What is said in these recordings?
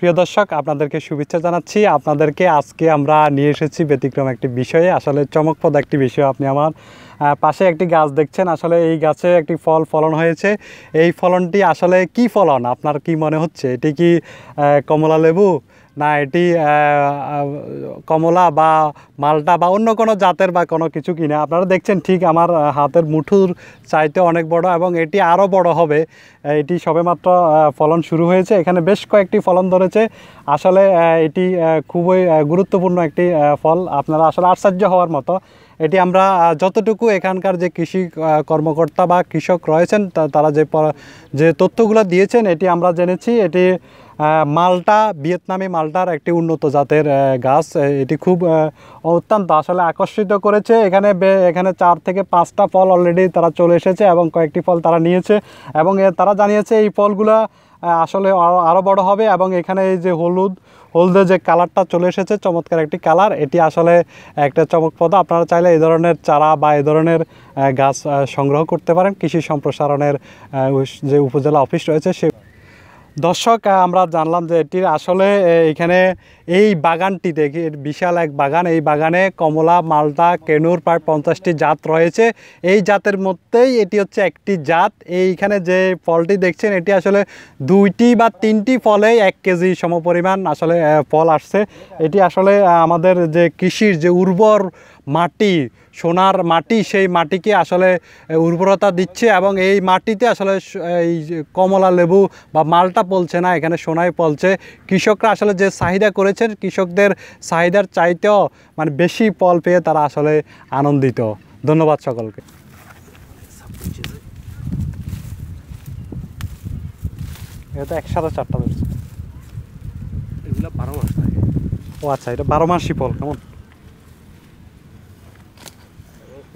প্রিয় দর্শক আপনাদেরকে শুভেচ্ছা জানাচ্ছি আপনাদেরকে আজকে আমরা নিয়ে এসেছি ব্যতিক্রম একটি বিষয়ে আসলে চমকপ্রদ একটি বিষয় আপনি আমার পাশে একটি গাছ দেখছেন আসলে এই গাছে একটি ফল ফলন হয়েছে এই ফলনটি আসলে কি ফলন আপনার কি মনে হচ্ছে এটি কি কমলা লেবু না এটি কমলা বা মালটা বা অন্য কোনো জাতের বা কোনো কিছু কিনে আপনারা দেখছেন ঠিক আমার হাতের মুঠুর চাইতে অনেক বড় এবং এটি আরও বড় হবে এটি সবেমাত্র ফলন শুরু হয়েছে এখানে বেশ কয়েকটি ফলন ধরেছে আসলে এটি খুবই গুরুত্বপূর্ণ একটি ফল আপনারা আসলে আশ্চর্য হওয়ার মতো এটি আমরা যতটুকু এখানকার যে কৃষি কর্মকর্তা বা কৃষক রয়েছেন তারা যে যে তথ্যগুলো দিয়েছেন এটি আমরা জেনেছি এটি মালটা ভিয়েতনামি মালটার একটি উন্নত জাতের গাছ এটি খুব অত্যন্ত আসলে আকর্ষিত করেছে এখানে এখানে চার থেকে পাঁচটা ফল অলরেডি তারা চলে এসেছে এবং কয়েকটি ফল তারা নিয়েছে এবং তারা জানিয়েছে এই ফলগুলো আসলে আরও বড় হবে এবং এখানে এই যে হলুদ হলদে যে কালারটা চলে এসেছে চমৎকার একটি কালার এটি আসলে একটা চমকপদ আপনারা চাইলে এই ধরনের চারা বা এই ধরনের গাছ সংগ্রহ করতে পারেন কৃষি সম্প্রসারণের যে উপজেলা অফিস রয়েছে সে দর্শক আমরা জানলাম যে এটির আসলে এখানে এই বাগানটি দেখি বিশাল এক বাগান এই বাগানে কমলা মালটা কেনুর প্রায় পঞ্চাশটি জাত রয়েছে এই জাতের মধ্যেই এটি হচ্ছে একটি জাত এইখানে যে ফলটি দেখছেন এটি আসলে দুইটি বা তিনটি ফলেই এক কেজি সমপরিমাণ আসলে ফল আসছে এটি আসলে আমাদের যে কৃষির যে উর্বর মাটি সোনার মাটি সেই মাটিকে আসলে উর্বরতা দিচ্ছে এবং এই মাটিতে আসলে এই কমলা লেবু বা মালটা পলছে না এখানে সোনায় পলছে কৃষকরা আসলে যে চাহিদা করেছেন কৃষকদের চাহিদার চাইতেও মানে বেশি ফল পেয়ে তারা আসলে আনন্দিত ধন্যবাদ সকলকে এটা একসাথে চারটা ধরছে বারো মাস ও আচ্ছা এটা বারো মাসই ফল কেমন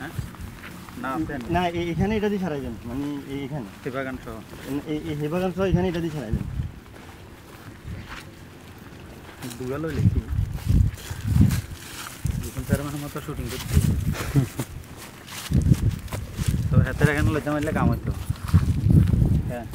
হ্যাঁ না এখানে এটা দিয়ে সারাইবেন মানে এখানে হেবাগান সহ এই হেবাগান সহ এখানে এটা দিয়ে সারাইবেন দুগালো লিখি দুখন চার মাসের মতো শুটিং করছি তো হাতের এখানে লজ্জা মারলে কাম হতো হ্যাঁ